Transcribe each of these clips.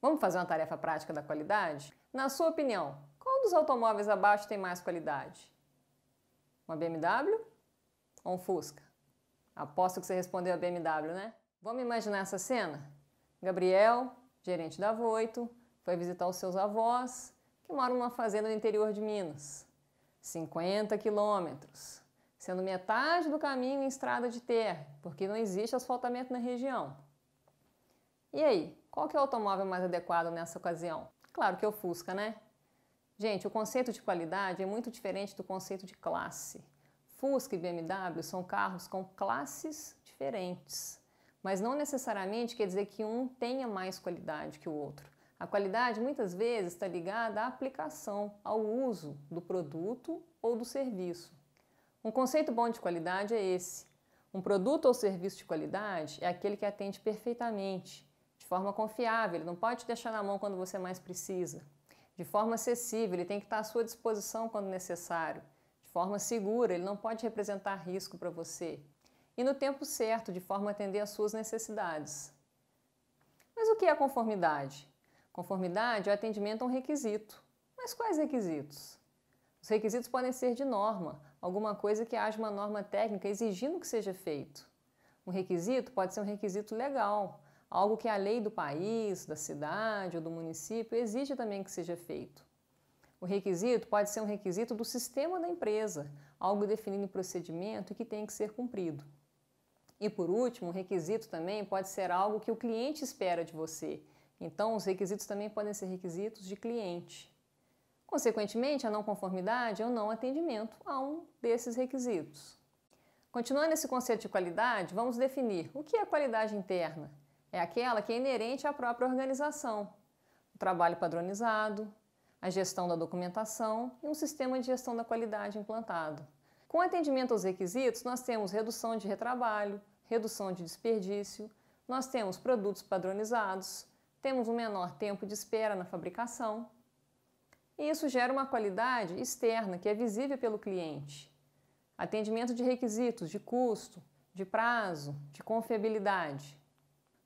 Vamos fazer uma tarefa prática da qualidade? Na sua opinião, qual dos automóveis abaixo tem mais qualidade? Uma BMW ou um Fusca? Aposto que você respondeu a BMW, né? Vamos imaginar essa cena? Gabriel, gerente da Voito, foi visitar os seus avós, que moram numa fazenda no interior de Minas. 50 quilômetros, sendo metade do caminho em estrada de terra, porque não existe asfaltamento na região. E aí, qual que é o automóvel mais adequado nessa ocasião? Claro que é o Fusca, né? Gente, o conceito de qualidade é muito diferente do conceito de classe. Fusca e BMW são carros com classes diferentes, mas não necessariamente quer dizer que um tenha mais qualidade que o outro. A qualidade muitas vezes está ligada à aplicação, ao uso do produto ou do serviço. Um conceito bom de qualidade é esse. Um produto ou serviço de qualidade é aquele que atende perfeitamente forma confiável, ele não pode te deixar na mão quando você mais precisa. De forma acessível, ele tem que estar à sua disposição quando necessário. De forma segura, ele não pode representar risco para você. E no tempo certo, de forma a atender às suas necessidades. Mas o que é conformidade? Conformidade é o atendimento a um requisito. Mas quais requisitos? Os requisitos podem ser de norma, alguma coisa que haja uma norma técnica exigindo que seja feito. Um requisito pode ser um requisito legal, algo que a lei do país, da cidade ou do município exige também que seja feito. O requisito pode ser um requisito do sistema da empresa, algo definido em procedimento e que tem que ser cumprido. E por último, o requisito também pode ser algo que o cliente espera de você. Então, os requisitos também podem ser requisitos de cliente. Consequentemente, a não conformidade é o não atendimento a um desses requisitos. Continuando esse conceito de qualidade, vamos definir o que é qualidade interna é aquela que é inerente à própria organização, o trabalho padronizado, a gestão da documentação e um sistema de gestão da qualidade implantado. Com atendimento aos requisitos, nós temos redução de retrabalho, redução de desperdício, nós temos produtos padronizados, temos um menor tempo de espera na fabricação. E isso gera uma qualidade externa que é visível pelo cliente. Atendimento de requisitos de custo, de prazo, de confiabilidade.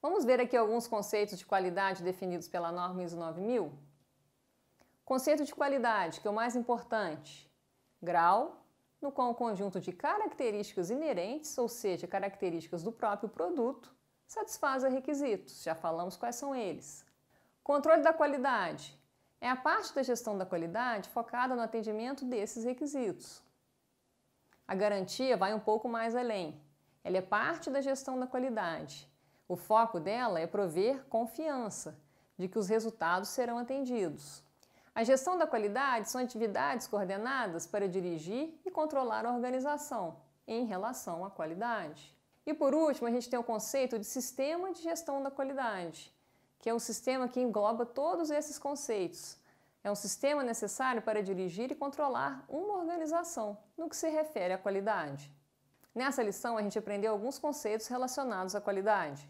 Vamos ver aqui alguns conceitos de qualidade definidos pela norma ISO 9000? Conceito de qualidade, que é o mais importante, grau, no qual o conjunto de características inerentes, ou seja, características do próprio produto, satisfaz a requisitos, já falamos quais são eles. Controle da qualidade, é a parte da gestão da qualidade focada no atendimento desses requisitos. A garantia vai um pouco mais além, ela é parte da gestão da qualidade o foco dela é prover confiança de que os resultados serão atendidos. A gestão da qualidade são atividades coordenadas para dirigir e controlar a organização em relação à qualidade. E por último, a gente tem o conceito de sistema de gestão da qualidade, que é um sistema que engloba todos esses conceitos. É um sistema necessário para dirigir e controlar uma organização no que se refere à qualidade. Nessa lição, a gente aprendeu alguns conceitos relacionados à qualidade.